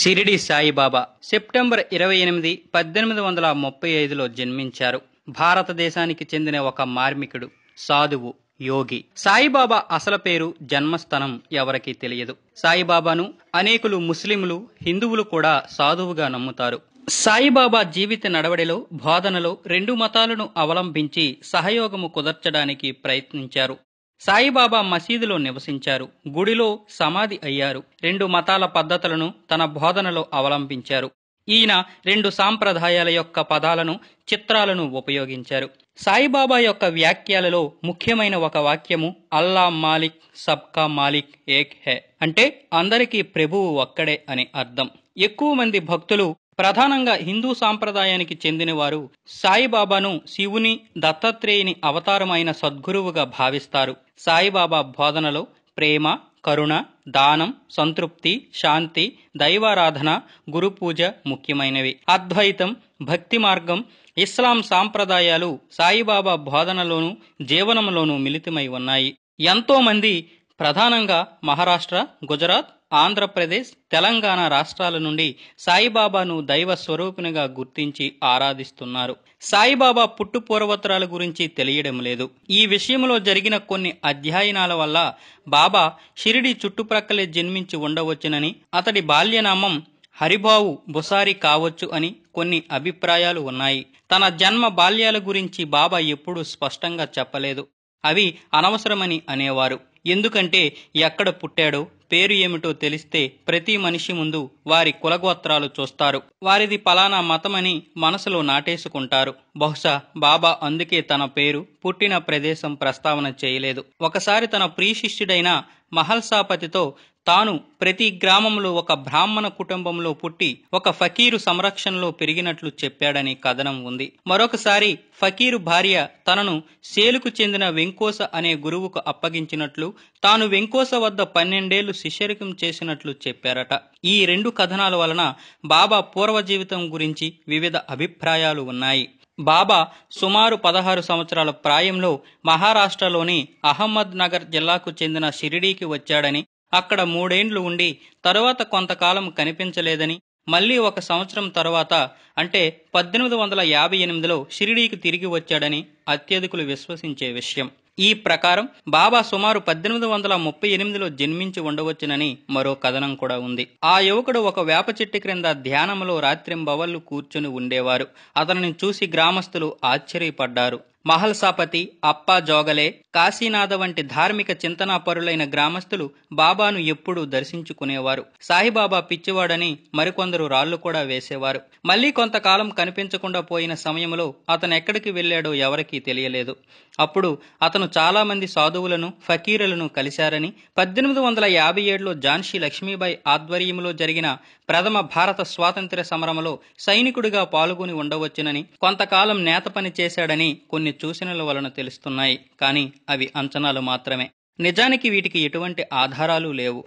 Shirdi Saibaba September ఇరవై ఎనిమిది పద్దెనిమిది వందల ముప్పై ఐదులో జన్మించారు భారతదేశానికి చెందిన ఒక మార్మికుడు సాధువు యోగి సాయిబాబా అసలు పేరు జన్మస్థానం ఎవరికీ తెలియదు సాయిబాబాను అనేకులు ముస్లింలు హిందువులు కూడా సాధువుగా నమ్ముతారు సాయిబాబా జీవిత నడవడిలో బోధనలో రెండు మతాలను అవలంబించి సహయోగము కుదర్చడానికి ప్రయత్నించారు సాయిబాబా మసీదులో నివసించారు గుడిలో సమాధి అయ్యారు రెండు మతాల పద్ధతులను తన బోధనలో అవలంబించారు ఈయన రెండు సాంప్రదాయాల యొక్క పదాలను చిత్రాలను ఉపయోగించారు సాయిబాబా యొక్క వ్యాఖ్యలలో ముఖ్యమైన ఒక వాక్యము అల్లా మాలిక్ సబ్కా మాలిక్ ఏక్ హే అంటే అందరికీ ప్రభువు ఒక్కడే అని అర్థం ఎక్కువ మంది భక్తులు ప్రధానంగా హిందూ సాంప్రదాయానికి చెందినవారు సాయిబాబాను శివుని దత్తాత్రేయుని అవతారమైన సద్గురువుగా భావిస్తారు సాయిబాబా బోధనలో ప్రేమ కరుణ దానం సంతృప్తి శాంతి దైవారాధన గురుపూజ ముఖ్యమైనవి అద్వైతం భక్తి మార్గం ఇస్లాం సాంప్రదాయాలు సాయిబాబా బోధనలోనూ జీవనంలోనూ మిలితమై ఉన్నాయి ఎంతోమంది ప్రధానంగా మహారాష్ట్ర గుజరాత్ ఆంధ్రప్రదేశ్ తెలంగాణ రాష్ట్రాల నుండి సాయిబాబాను దైవ స్వరూపునిగా గుర్తించి ఆరాధిస్తున్నారు సాయిబాబా పుట్టు పూర్వోత్తరాల గురించి తెలియడం లేదు ఈ విషయంలో జరిగిన కొన్ని అధ్యయనాల వల్ల బాబా షిరిడి చుట్టుప్రక్కలే జన్మించి ఉండవచ్చునని అతడి బాల్యనామం హరిబావు బుసారి కావచ్చు అని కొన్ని అభిప్రాయాలు ఉన్నాయి తన జన్మ బాల్యాల గురించి బాబా ఎప్పుడూ స్పష్టంగా చెప్పలేదు అవి అనవసరమని అనేవారు ఎందుకంటే ఎక్కడ పుట్టాడో పేరు ఏమిటో తెలిస్తే ప్రతి మనిషి ముందు వారి కులగోత్రాలు చూస్తారు వారిది పలానా మతమని మనసులో నాటేసుకుంటారు బహుశా బాబా అందుకే తన పేరు పుట్టిన ప్రదేశం ప్రస్తావన చేయలేదు ఒకసారి తన ప్రీశిష్యుడైన మహల్సాపతితో తాను ప్రతి గ్రామంలో ఒక బ్రాహ్మణ కుటుంబంలో పుట్టి ఒక ఫకీరు సంరక్షణలో పెరిగినట్లు చెప్పాడని కథనం ఉంది మరొకసారి ఫకీరు భార్య తనను సేలుకు చెందిన వెంకోస అనే గురువుకు అప్పగించినట్లు తాను వెంకోస వద్ద పన్నెండేళ్లు శిష్యరికం చేసినట్లు చెప్పారట ఈ రెండు కథనాల వలన బాబా పూర్వ జీవితం గురించి వివిధ అభిప్రాయాలు ఉన్నాయి బాబా సుమారు పదహారు సంవత్సరాల ప్రాయంలో మహారాష్ట్రలోని అహ్మద్ నగర్ జిల్లాకు చెందిన షిరిడీకి వచ్చాడని అక్కడ మూడేండ్లు ఉండి తరువాత కొంతకాలం కనిపించలేదని మళ్లీ ఒక సంవత్సరం తరువాత అంటే పద్దెనిమిది వందల యాభై ఎనిమిదిలో షిరిడీకి తిరిగి వచ్చాడని అత్యధికులు విశ్వసించే విషయం ఈ ప్రకారం బాబా సుమారు పద్దెనిమిది వందల ముప్పై ఎనిమిదిలో జన్మించి ఉండవచ్చునని మరో కథనం కూడా ఉంది ఆ యువకుడు ఒక వేప చెట్టు క్రింద ధ్యానంలో రాత్రింబవళ్లు కూర్చుని ఉండేవారు అతనిని చూసి గ్రామస్తులు ఆశ్చర్యపడ్డారు మహల్సాపతి అప్పా జోగలే కాశీనాథ వంటి ధార్మిక చింతనాపరులైన గ్రామస్తులు బాబాను ఎప్పుడూ దర్శించుకునేవారు సాయిబాబా పిచ్చివాడని మరికొందరు రాళ్లు కూడా వేసేవారు మళ్లీ కొంతకాలం కనిపించకుండా పోయిన సమయంలో అతను ఎక్కడికి వెళ్లాడో ఎవరికీ తెలియలేదు అప్పుడు అతను చాలా మంది సాధువులను ఫకీరులను కలిశారని పద్దెనిమిది వందల యాభై ఏడులో ఝాన్సీ లక్ష్మీబాయి ఆధ్వర్యంలో జరిగిన ప్రథమ భారత స్వాతంత్ర్య సమరంలో సైనికుడిగా పాల్గొని ఉండవచ్చునని కొంతకాలం నేత పని చేశాడని కొన్ని కొన్ని చూసినల వలన తెలుస్తున్నాయి కానీ అవి అంచనాలు మాత్రమే నిజానికి వీటికి ఎటువంటి ఆధారాలు లేవు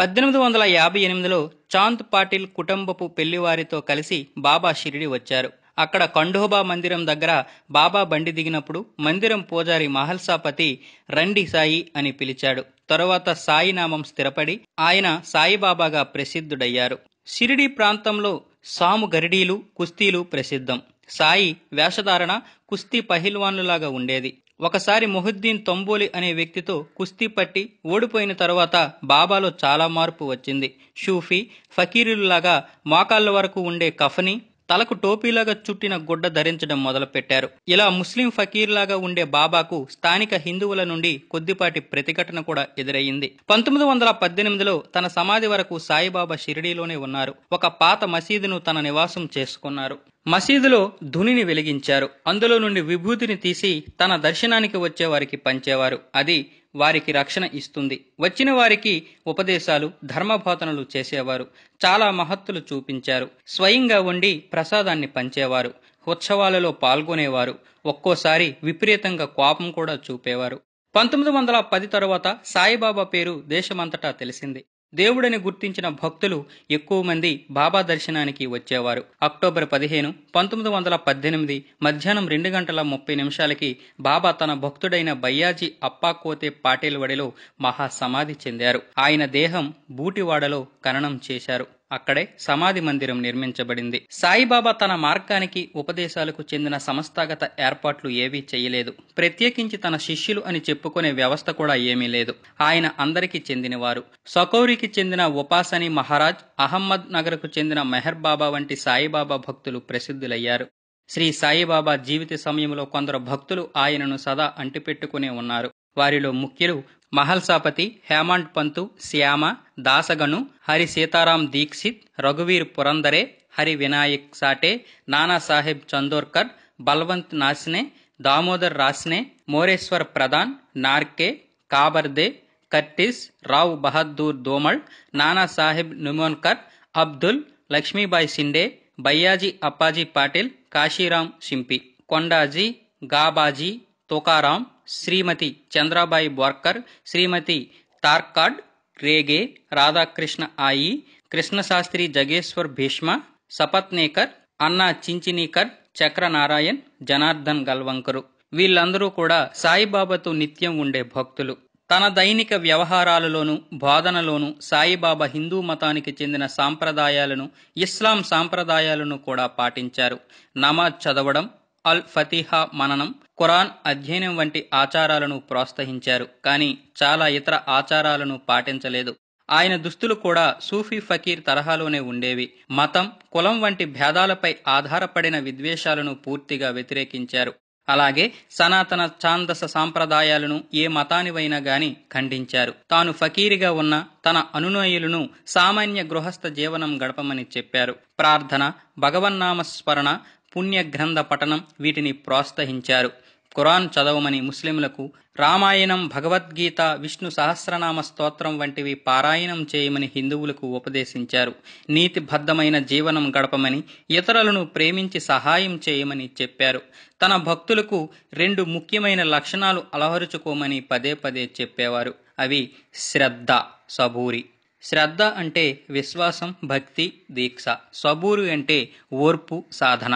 పద్దెనిమిది వందల యాభై ఎనిమిదిలో చాంద్ పాటిల్ కుటుంబపు పెళ్లివారితో కలిసి బాబా షిరిడి వచ్చారు అక్కడ కండోబా మందిరం దగ్గర బాబా బండి దిగినప్పుడు మందిరం పూజారి మహల్సాపతి రండి సాయి అని పిలిచాడు తరువాత సాయినామం స్థిరపడి ఆయన సాయిబాబాగా ప్రసిద్ధుడయ్యారు షిరిడి ప్రాంతంలో సాము గరిడీలు కుస్తీలు ప్రసిద్ధం సాయి వేషధారణ కుస్తీ పహిల్వాన్లులాగా ఉండేది ఒకసారి మొహుద్దీన్ తొంబోలి అనే వ్యక్తితో కుస్తీ పట్టి ఓడిపోయిన తర్వాత బాబాలో చాలా మార్పు వచ్చింది షూఫీ ఫకీరులులాగా మోకాళ్ళ వరకు ఉండే కఫని తలకు టోపీలాగా చుట్టిన గుడ్డ ధరించడం మొదలుపెట్టారు ఇలా ముస్లిం ఫకీర్లాగా ఉండే బాబాకు స్థానిక హిందువుల నుండి కొద్దిపాటి ప్రతిఘటన కూడా ఎదురయ్యింది పంతొమ్మిది వందల పద్దెనిమిదిలో తన సమాధి వరకు సాయిబాబా షిరిడీలోనే ఉన్నారు ఒక పాత మసీదును తన నివాసం చేసుకున్నారు మసీదులో ధునిని వెలిగించారు అందులో నుండి విభూతిని తీసి తన దర్శనానికి వచ్చే వారికి పంచేవారు అది వారికి రక్షణ ఇస్తుంది వచ్చిన వారికి ఉపదేశాలు ధర్మబోధనలు చేసేవారు చాలా మహత్తులు చూపించారు స్వయంగా ఉండి ప్రసాదాన్ని పంచేవారు ఉత్సవాలలో పాల్గొనేవారు ఒక్కోసారి విపరీతంగా కోపం కూడా చూపేవారు పంతొమ్మిది వందల పది తరువాత సాయిబాబా పేరు దేశమంతటా తెలిసింది దేవుడని గుర్తించిన భక్తులు ఎక్కువ మంది బాబా దర్శనానికి వచ్చేవారు అక్టోబర్ పదిహేను పంతొమ్మిది వందల పద్దెనిమిది మధ్యాహ్నం రెండు గంటల ముప్పై నిమిషాలకి బాబా తన భక్తుడైన బయ్యాజీ అప్పాకోతే వడిలో మహాసమాధి చెందారు ఆయన దేహం బూటివాడలో ఖననం చేశారు అక్కడే సమాధి మందిరం నిర్మించబడింది సాయిబాబా తన మార్గానికి ఉపదేశాలకు చెందిన సంస్థాగత ఏర్పాట్లు ఏవీ చేయలేదు ప్రత్యేకించి తన శిష్యులు అని చెప్పుకునే వ్యవస్థ కూడా ఏమీ లేదు ఆయన అందరికీ చెందినవారు సకౌరికి చెందిన ఉపాసని మహారాజ్ అహ్మద్ నగర్కు చెందిన మెహర్ బాబా వంటి సాయిబాబా భక్తులు ప్రసిద్ధులయ్యారు శ్రీ సాయిబాబా జీవిత సమయంలో కొందరు భక్తులు ఆయనను సదా అంటిపెట్టుకునే ఉన్నారు వారిలో ముఖ్యులు మహల్సాపతి హేమండ్ పంతు శ్యామ దాసగను హరి సీతారాం దీక్షిత్ రఘువీర్ పురందరే హరి వినాయక్ సాటే నానాసాహెబ్ చందోర్కర్ బల్వంత్ నాస్నే దామోదర్ రాస్నే మోరేశ్వర్ ప్రధాన్ నార్కే కాబర్దే కర్టిస్ రావ్ బహదూర్ దోమల్ నానాసాహెబ్ నిమోన్కర్ అబ్దుల్ లక్ష్మీబాయ్ షిండే బయ్యాజీ అప్పాజీ పాటిల్ కాశీరాం సింపి కొండాజీ గాబాజీ తుకారాం శ్రీమతి చంద్రాబాయి బోర్కర్ శ్రీమతి తార్కాడ్ రేగే రాధాకృష్ణ ఆయి కృష్ణశాస్త్రి జగేశ్వర్ భీష్మ సపత్నేకర్ అన్నా చించినీకర్ నారాయణ్ జనార్దన్ గల్వంకరు వీళ్ళందరూ కూడా సాయిబాబాతో నిత్యం ఉండే భక్తులు తన దైనిక వ్యవహారాలలోనూ బోధనలోనూ సాయిబాబా హిందూ మతానికి చెందిన సాంప్రదాయాలను ఇస్లాం సాంప్రదాయాలను కూడా పాటించారు నమాజ్ చదవడం అల్ ఫతిహా మననం ఖురాన్ అధ్యయనం వంటి ఆచారాలను ప్రోత్సహించారు కానీ చాలా ఇతర ఆచారాలను పాటించలేదు ఆయన దుస్తులు కూడా సూఫీ ఫకీర్ తరహాలోనే ఉండేవి మతం కులం వంటి భేదాలపై ఆధారపడిన విద్వేషాలను పూర్తిగా వ్యతిరేకించారు అలాగే సనాతన ఛాందస సాంప్రదాయాలను ఏ మతానివైనా గాని ఖండించారు తాను ఫకీరిగా ఉన్న తన అనునయులను సామాన్య గృహస్థ జీవనం గడపమని చెప్పారు ప్రార్థన భగవన్నామస్మరణ పుణ్యగ్రంథ పఠనం వీటిని ప్రోత్సహించారు ఖురాన్ చదవమని ముస్లింలకు రామాయణం భగవద్గీత విష్ణు సహస్రనామ స్తోత్రం వంటివి పారాయణం చేయమని హిందువులకు ఉపదేశించారు నీతిబద్ధమైన జీవనం గడపమని ఇతరులను ప్రేమించి సహాయం చేయమని చెప్పారు తన భక్తులకు రెండు ముఖ్యమైన లక్షణాలు అలవరుచుకోమని పదే పదే చెప్పేవారు అవి శ్రద్ధ సబూరి శ్రద్ధ అంటే విశ్వాసం భక్తి దీక్ష సబూరు అంటే ఓర్పు సాధన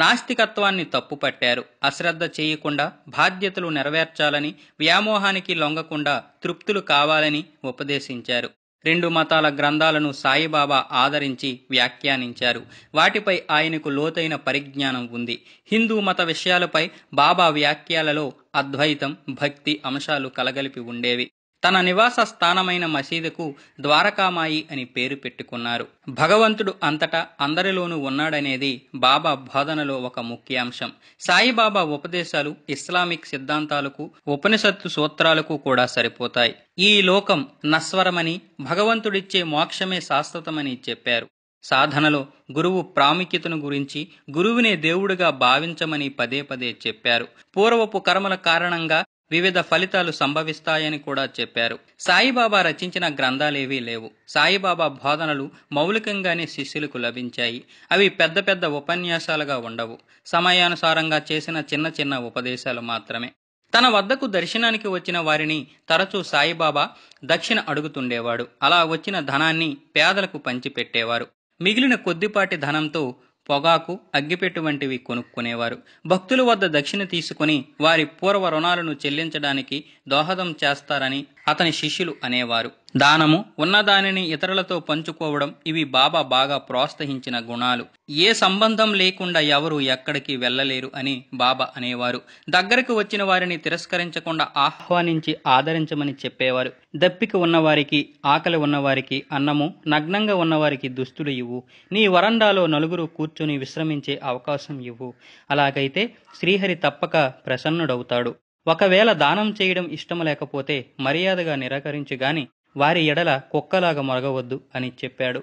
నాస్తికత్వాన్ని తప్పుపట్టారు అశ్రద్ధ చేయకుండా బాధ్యతలు నెరవేర్చాలని వ్యామోహానికి లొంగకుండా తృప్తులు కావాలని ఉపదేశించారు రెండు మతాల గ్రంథాలను సాయిబాబా ఆదరించి వ్యాఖ్యానించారు వాటిపై ఆయనకు లోతైన పరిజ్ఞానం ఉంది హిందూ మత విషయాలపై బాబా వ్యాఖ్యలలో అద్వైతం భక్తి అంశాలు కలగలిపి ఉండేవి తన నివాస స్థానమైన మసీదుకు ద్వారకామాయి అని పేరు పెట్టుకున్నారు భగవంతుడు అంతటా అందరిలోనూ ఉన్నాడనేది బాబా బోధనలో ఒక ముఖ్యాంశం సాయిబాబా ఉపదేశాలు ఇస్లామిక్ సిద్ధాంతాలకు ఉపనిషత్తు సూత్రాలకు కూడా సరిపోతాయి ఈ లోకం నస్వరమని భగవంతుడిచ్చే మోక్షమే శాశ్వతమని చెప్పారు సాధనలో గురువు ప్రాముఖ్యతను గురించి గురువునే దేవుడిగా భావించమని పదే పదే చెప్పారు పూర్వపు కర్మల కారణంగా వివిధ ఫలితాలు సంభవిస్తాయని కూడా చెప్పారు సాయిబాబా రచించిన గ్రంథాలేవీ లేవు సాయిబాబా బోధనలు మౌలికంగానే శిష్యులకు లభించాయి అవి పెద్ద పెద్ద ఉపన్యాసాలుగా ఉండవు సమయానుసారంగా చేసిన చిన్న చిన్న ఉపదేశాలు మాత్రమే తన వద్దకు దర్శనానికి వచ్చిన వారిని తరచూ సాయిబాబా దక్షిణ అడుగుతుండేవాడు అలా వచ్చిన ధనాన్ని పేదలకు పంచిపెట్టేవారు మిగిలిన కొద్దిపాటి ధనంతో పొగాకు అగ్గిపెట్టు వంటివి కొనుక్కునేవారు భక్తుల వద్ద దక్షిణ తీసుకుని వారి పూర్వ రుణాలను చెల్లించడానికి దోహదం చేస్తారని అతని శిష్యులు అనేవారు దానము ఉన్నదానిని ఇతరులతో పంచుకోవడం ఇవి బాబా బాగా ప్రోత్సహించిన గుణాలు ఏ సంబంధం లేకుండా ఎవరు ఎక్కడికి వెళ్ళలేరు అని బాబా అనేవారు దగ్గరకు వచ్చిన వారిని తిరస్కరించకుండా ఆహ్వానించి ఆదరించమని చెప్పేవారు దప్పిక ఉన్నవారికి ఆకలి ఉన్నవారికి అన్నము నగ్నంగా ఉన్నవారికి దుస్తులు ఇవ్వు నీ వరండాలో నలుగురు కూర్చుని విశ్రమించే అవకాశం ఇవ్వు అలాగైతే శ్రీహరి తప్పక ప్రసన్నుడవుతాడు ఒకవేళ దానం చేయడం ఇష్టం లేకపోతే మర్యాదగా నిరాకరించి గాని వారి ఎడల కుక్కలాగా మొరగవద్దు అని చెప్పాడు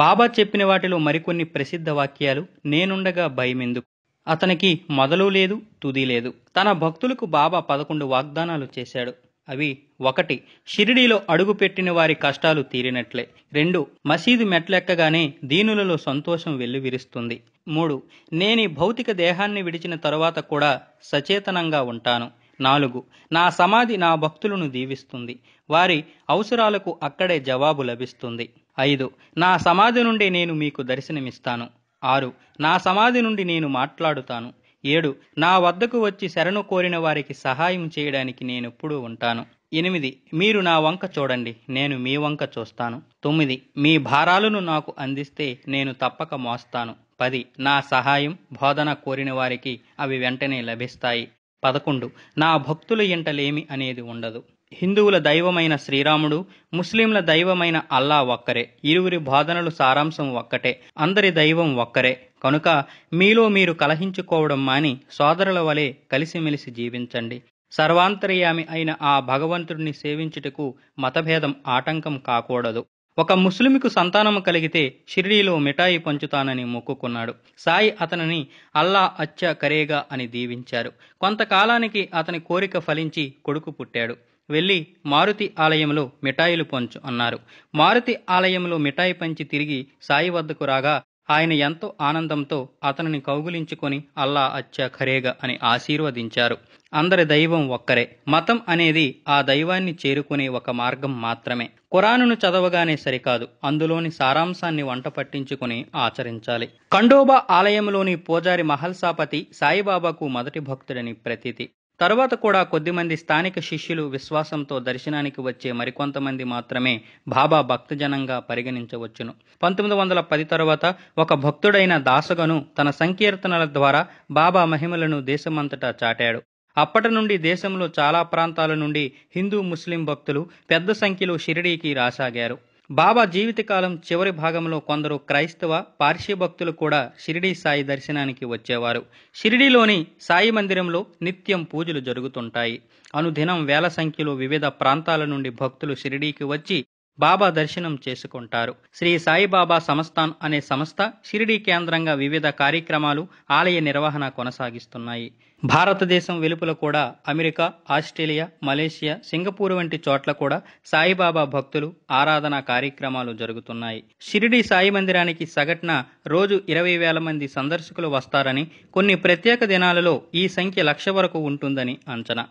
బాబా చెప్పిన వాటిలో మరికొన్ని ప్రసిద్ధ వాక్యాలు నేనుండగా భయమెందుకు అతనికి మొదలు లేదు తుది లేదు తన భక్తులకు బాబా పదకొండు వాగ్దానాలు చేశాడు అవి ఒకటి షిరిడీలో అడుగుపెట్టిన వారి కష్టాలు తీరినట్లే రెండు మసీదు మెట్లెక్కగానే దీనులలో సంతోషం వెల్లువిరుస్తుంది మూడు నేని భౌతిక దేహాన్ని విడిచిన తరువాత కూడా సచేతనంగా ఉంటాను నాలుగు నా సమాధి నా భక్తులను దీవిస్తుంది వారి అవసరాలకు అక్కడే జవాబు లభిస్తుంది ఐదు నా సమాధి నుండి నేను మీకు దర్శనమిస్తాను ఆరు నా సమాధి నుండి నేను మాట్లాడుతాను ఏడు నా వద్దకు వచ్చి శరణు కోరిన వారికి సహాయం చేయడానికి నేనెప్పుడూ ఉంటాను ఎనిమిది మీరు నా వంక చూడండి నేను మీ వంక చూస్తాను తొమ్మిది మీ భారాలను నాకు అందిస్తే నేను తప్పక మోస్తాను పది నా సహాయం బోధన కోరిన వారికి అవి వెంటనే లభిస్తాయి పదకొండు నా భక్తుల ఇంటలేమి అనేది ఉండదు హిందువుల దైవమైన శ్రీరాముడు ముస్లింల దైవమైన అల్లా ఒక్కరే ఇరువురి బాధనలు సారాంశం ఒక్కటే అందరి దైవం ఒక్కరే కనుక మీలో మీరు కలహించుకోవడం మాని సోదరుల వలె కలిసిమెలిసి జీవించండి సర్వాంతర్యామి అయిన ఆ భగవంతుడిని సేవించుటకు మతభేదం ఆటంకం కాకూడదు ఒక ముస్లింకు సంతానము కలిగితే షిరిడీలో మిఠాయి పంచుతానని మొక్కుకున్నాడు సాయి అతనిని అల్లా అచ్చ కరేగా అని దీవించారు కొంతకాలానికి అతని కోరిక ఫలించి కొడుకు పుట్టాడు వెళ్ళి మారుతి ఆలయంలో మిఠాయిలు పంచు అన్నారు మారుతి ఆలయంలో మిఠాయి పంచి తిరిగి సాయి వద్దకు రాగా ఆయన ఎంతో ఆనందంతో అతనిని కౌగులించుకొని అల్లా అచ్చా ఖరేగా అని ఆశీర్వదించారు అందరి దైవం ఒక్కరే మతం అనేది ఆ దైవాన్ని చేరుకునే ఒక మార్గం మాత్రమే కురాను చదవగానే సరికాదు అందులోని సారాంశాన్ని వంట పట్టించుకుని ఆచరించాలి కండోబా ఆలయంలోని పూజారి మహల్సాపతి సాయిబాబాకు మొదటి భక్తుడని ప్రతీతి తరువాత కూడా కొద్దిమంది స్థానిక శిష్యులు విశ్వాసంతో దర్శనానికి వచ్చే మరికొంతమంది మాత్రమే బాబా భక్తజనంగా పరిగణించవచ్చును పంతొమ్మిది వందల పది తరువాత ఒక భక్తుడైన దాసగను తన సంకీర్తనల ద్వారా బాబా మహిమలను దేశమంతటా చాటాడు అప్పటి నుండి దేశంలో చాలా ప్రాంతాల నుండి హిందూ ముస్లిం భక్తులు పెద్ద సంఖ్యలో షిరిడీకి రాసాగారు బాబా జీవితకాలం చివరి భాగంలో కొందరు క్రైస్తవ పార్శీ భక్తులు కూడా షిరిడీ సాయి దర్శనానికి వచ్చేవారు షిరిడీలోని సాయి మందిరంలో నిత్యం పూజలు జరుగుతుంటాయి అనుదినం వేల సంఖ్యలో వివిధ ప్రాంతాల నుండి భక్తులు షిరిడీకి వచ్చి బాబా దర్శనం చేసుకుంటారు శ్రీ సాయిబాబా సంస్థాన్ అనే సంస్థ షిరిడీ కేంద్రంగా వివిధ కార్యక్రమాలు ఆలయ నిర్వహణ కొనసాగిస్తున్నాయి భారతదేశం వెలుపల కూడా అమెరికా ఆస్ట్రేలియా మలేషియా సింగపూర్ వంటి చోట్ల కూడా సాయిబాబా భక్తులు ఆరాధన కార్యక్రమాలు జరుగుతున్నాయి షిరిడి సాయి మందిరానికి సగటున రోజు ఇరవై వేల మంది సందర్శకులు వస్తారని కొన్ని ప్రత్యేక దినాలలో ఈ సంఖ్య లక్ష వరకు ఉంటుందని అంచనా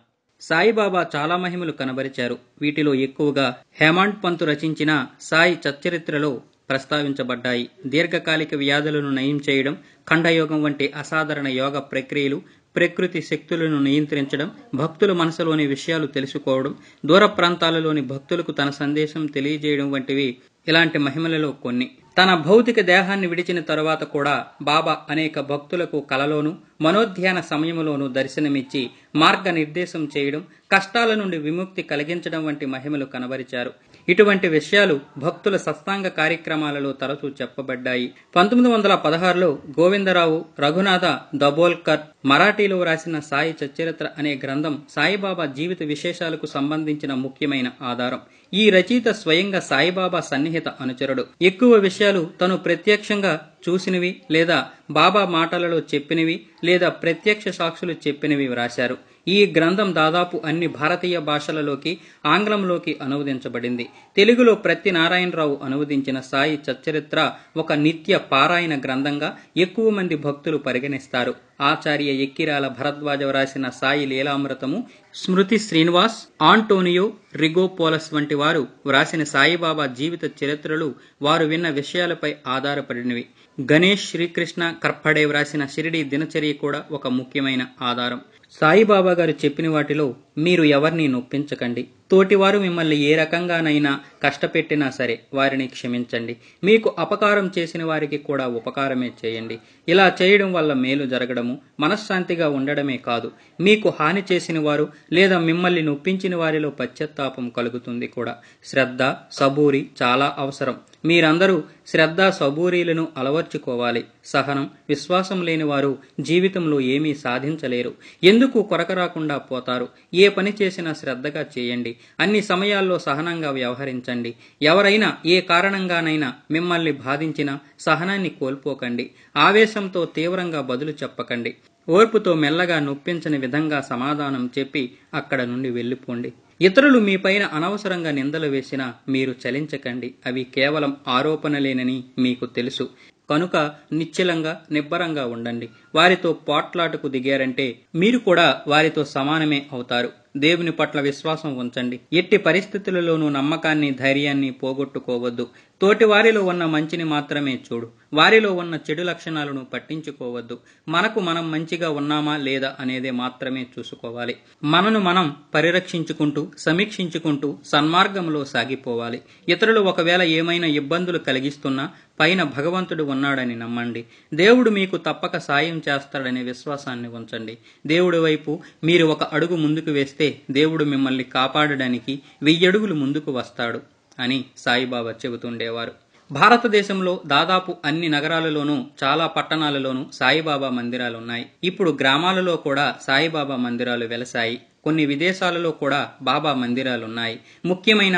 సాయిబాబా చాలా మహిమలు కనబరిచారు వీటిలో ఎక్కువగా హేమాండ్ పంతు రచించిన సాయి చచ్చరిత్రలో ప్రస్తావించబడ్డాయి దీర్ఘకాలిక వ్యాధులను నయం చేయడం ఖండయోగం వంటి అసాధారణ యోగ ప్రక్రియలు ప్రకృతి శక్తులను నియంత్రించడం భక్తుల మనసులోని విషయాలు తెలుసుకోవడం దూర ప్రాంతాలలోని భక్తులకు తన సందేశం తెలియజేయడం వంటివి ఇలాంటి మహిమలలో కొన్ని తన భౌతిక దేహాన్ని విడిచిన తరువాత కూడా బాబా అనేక భక్తులకు కలలోనూ మనోధ్యాన సమయంలోనూ దర్శనమిచ్చి మార్గనిర్దేశం చేయడం కష్టాల నుండి విముక్తి కలిగించడం వంటి మహిమలు కనబరిచారు ఇటువంటి విషయాలు భక్తుల సత్సాంగ కార్యక్రమాలలో తరచూ చెప్పబడ్డాయి పంతొమ్మిది వందల పదహారులో గోవిందరావు రఘునాథ దబోల్కర్ మరాఠీలో రాసిన సాయి చచ్చరిత్ర అనే గ్రంథం సాయిబాబా జీవిత విశేషాలకు సంబంధించిన ముఖ్యమైన ఆధారం ఈ రచయిత స్వయంగా సాయిబాబా సన్నిహిత అనుచరుడు ఎక్కువ విషయాలు తను ప్రత్యక్షంగా చూసినవి లేదా బాబా మాటలలో చెప్పినవి లేదా ప్రత్యక్ష సాక్షులు చెప్పినవి వ్రాశారు ఈ గ్రంథం దాదాపు అన్ని భారతీయ భాషలలోకి ఆంగ్లంలోకి అనువదించబడింది తెలుగులో ప్రతి నారాయణరావు అనువదించిన సాయి చచ్చరిత్ర ఒక నిత్య పారాయణ గ్రంథంగా ఎక్కువ మంది భక్తులు పరిగణిస్తారు ఆచార్య ఎక్కిరాల భరద్వాజ వ్రాసిన సాయి లీలామృతము స్మృతి శ్రీనివాస్ ఆంటోనియో రిగోపోలస్ వంటి వారు వ్రాసిన సాయిబాబా జీవిత చరిత్రలు వారు విన్న విషయాలపై ఆధారపడినవి గణేష్ శ్రీకృష్ణ కర్పడే వ్రాసిన షిరిడి దినచర్య కూడా ఒక ముఖ్యమైన ఆధారం సాయిబాబా గారు చెప్పిన వాటిలో మీరు ఎవరిని నొప్పించకండి తోటివారు మిమ్మల్ని ఏ రకంగానైనా కష్టపెట్టినా సరే వారిని క్షమించండి మీకు అపకారం చేసిన వారికి కూడా ఉపకారమే చేయండి ఇలా చేయడం వల్ల మేలు జరగడము మనశ్శాంతిగా ఉండడమే కాదు మీకు హాని చేసిన వారు లేదా మిమ్మల్ని నొప్పించిన వారిలో పశ్చత్తాపం కలుగుతుంది కూడా శ్రద్ధ సబూరి చాలా అవసరం మీరందరూ శ్రద్ధ సబూరీలను అలవర్చుకోవాలి సహనం విశ్వాసం లేని వారు జీవితంలో ఏమీ సాధించలేరు ఎందుకు కొరక రాకుండా పోతారు ఏ పని చేసినా శ్రద్ధగా చేయండి అన్ని సమయాల్లో సహనంగా వ్యవహరించండి ఎవరైనా ఏ కారణంగానైనా మిమ్మల్ని బాధించినా సహనాన్ని కోల్పోకండి ఆవేశంతో తీవ్రంగా బదులు చెప్పకండి ఓర్పుతో మెల్లగా నొప్పించని విధంగా సమాధానం చెప్పి అక్కడ నుండి వెళ్ళిపోండి ఇతరులు మీపైన అనవసరంగా నిందలు వేసినా మీరు చలించకండి అవి కేవలం ఆరోపణలేనని మీకు తెలుసు కనుక నిశ్చలంగా నిబ్బరంగా ఉండండి వారితో పాట్లాటకు దిగారంటే మీరు కూడా వారితో సమానమే అవుతారు దేవుని పట్ల విశ్వాసం ఉంచండి ఎట్టి పరిస్థితులలోనూ నమ్మకాన్ని ధైర్యాన్ని పోగొట్టుకోవద్దు తోటి వారిలో ఉన్న మంచిని మాత్రమే చూడు వారిలో ఉన్న చెడు లక్షణాలను పట్టించుకోవద్దు మనకు మనం మంచిగా ఉన్నామా లేదా అనేది మాత్రమే చూసుకోవాలి మనను మనం పరిరక్షించుకుంటూ సమీక్షించుకుంటూ సన్మార్గంలో సాగిపోవాలి ఇతరులు ఒకవేళ ఏమైనా ఇబ్బందులు కలిగిస్తున్నా పైన భగవంతుడు ఉన్నాడని నమ్మండి దేవుడు మీకు తప్పక సాయం చేస్తాడనే విశ్వాసాన్ని ఉంచండి దేవుడి వైపు మీరు ఒక అడుగు ముందుకు వేస్తే దేవుడు మిమ్మల్ని కాపాడడానికి వెయ్యడుగులు ముందుకు వస్తాడు అని సాయిబాబా చెబుతుండేవారు భారతదేశంలో దాదాపు అన్ని నగరాలలోనూ చాలా పట్టణాలలోనూ సాయిబాబా మందిరాలున్నాయి ఇప్పుడు గ్రామాలలో కూడా సాయిబాబా మందిరాలు వెలసాయి కొన్ని విదేశాలలో కూడా బాబా మందిరాలున్నాయి ముఖ్యమైన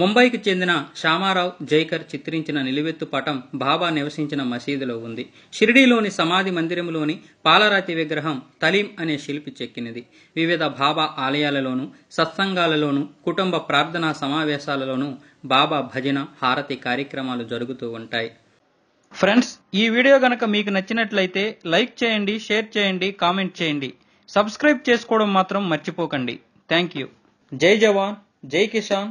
ముంబైకి చెందిన శ్యామారావు జైకర్ చిత్రించిన నిలువెత్తు పటం బాబా నివసించిన మసీదులో ఉంది షిరిడీలోని సమాధి మందిరంలోని పాలరాతి విగ్రహం తలీం అనే శిల్పి చెక్కినది వివిధ బాబా ఆలయాలలోనూ సత్సంగాలలోనూ కుటుంబ ప్రార్థనా సమావేశాలలోనూ బాబా భజన హారతి కార్యక్రమాలు జరుగుతూ ఉంటాయి ఫ్రెండ్స్ ఈ వీడియో గనక మీకు నచ్చినట్లయితే లైక్ చేయండి షేర్ చేయండి కామెంట్ చేయండి సబ్స్క్రైబ్ చేసుకోవడం మాత్రం మర్చిపోకండి థ్యాంక్ యూ జై జవాన్ జై కిసాన్